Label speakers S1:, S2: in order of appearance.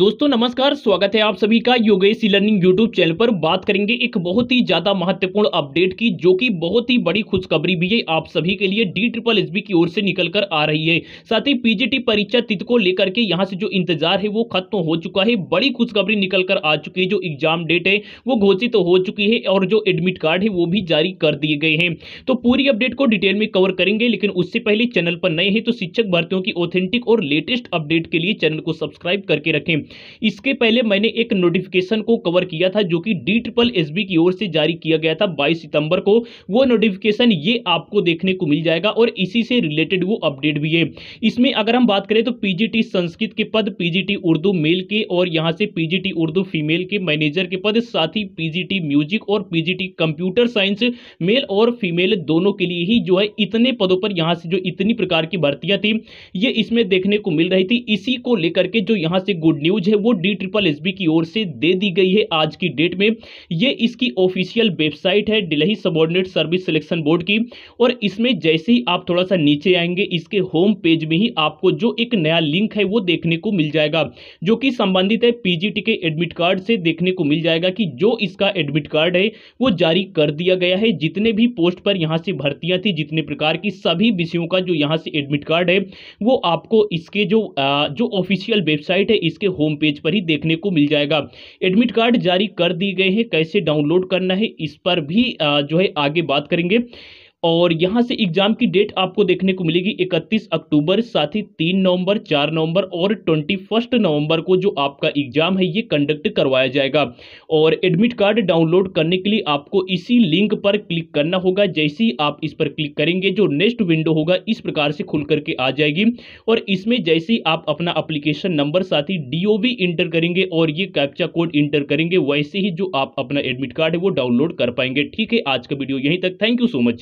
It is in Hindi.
S1: दोस्तों नमस्कार स्वागत है आप सभी का योगेश लर्निंग यूट्यूब चैनल पर बात करेंगे एक बहुत ही ज़्यादा महत्वपूर्ण अपडेट की जो कि बहुत ही बड़ी खुशखबरी भी है आप सभी के लिए डी ट्रिपल एस की ओर से निकल कर आ रही है साथ ही पीजीटी परीक्षा तिथि को लेकर के यहाँ से जो इंतजार है वो खत्म हो चुका है बड़ी खुशखबरी निकल कर आ चुकी है जो एग्जाम डेट है वो घोषित तो हो चुकी है और जो एडमिट कार्ड है वो भी जारी कर दिए गए हैं तो पूरी अपडेट को डिटेल में कवर करेंगे लेकिन उससे पहले चैनल पर नए हैं तो शिक्षक भर्तियों की ऑथेंटिक और लेटेस्ट अपडेट के लिए चैनल को सब्सक्राइब करके रखें इसके पहले मैंने एक नोटिफिकेशन को कवर किया था जो कि डी ट्रिपल एस की ओर से जारी किया गया था 22 सितंबर को वो नोटिफिकेशन ये आपको देखने को मिल जाएगा और इसी से रिलेटेड वो अपडेट भी है इसमें अगर हम बात करें तो पीजीटी संस्कृत के पद पीजीटी उर्दू मेल के और यहाँ से पीजीटी उर्दू फीमेल के मैनेजर के पद साथ ही पीजीटी म्यूजिक और पीजीटी कंप्यूटर साइंस मेल और फीमेल दोनों के लिए ही जो है इतने पदों पर यहाँ से जो इतनी प्रकार की भर्तियां थी ये इसमें देखने को मिल रही थी इसी को लेकर के जो यहाँ से गुड न्यूज न्यूज है वो डी ट्रिपल एस की ओर से दे दी गई है आज की डेट में ये इसकी ऑफिशियल वेबसाइट है Delhi subordinate service selection board की और इसमें जैसे ही आप थोड़ा सा नीचे आएंगे इसके होम पेज में ही आपको जो एक नया लिंक है वो देखने को मिल जाएगा जो कि संबंधित है पीजीटी के एडमिट कार्ड से देखने को मिल जाएगा कि जो इसका एडमिट कार्ड है वो जारी कर दिया गया है जितने भी पोस्ट पर यहां से भर्तियां थी जितने प्रकार की सभी विषयों का जो यहां से एडमिट कार्ड है वो आपको इसके जो आ, जो ऑफिशियल वेबसाइट है इसके होम पेज पर ही देखने को मिल जाएगा एडमिट कार्ड जारी कर दिए गए हैं कैसे डाउनलोड करना है इस पर भी जो है आगे बात करेंगे और यहाँ से एग्जाम की डेट आपको देखने को मिलेगी 31 अक्टूबर साथ ही 3 नवंबर 4 नवंबर और 21 नवंबर को जो आपका एग्जाम है ये कंडक्ट करवाया जाएगा और एडमिट कार्ड डाउनलोड करने के लिए आपको इसी लिंक पर क्लिक करना होगा जैसे ही आप इस पर क्लिक करेंगे जो नेक्स्ट विंडो होगा इस प्रकार से खुल करके आ जाएगी और इसमें जैसे ही आप अपना अप्लीकेशन नंबर साथ ही डी इंटर करेंगे और ये कैप्चा कोड इंटर करेंगे वैसे ही जो आप अपना एडमिट कार्ड है वो डाउनलोड कर पाएंगे ठीक है आज का वीडियो यहीं तक थैंक यू सो मच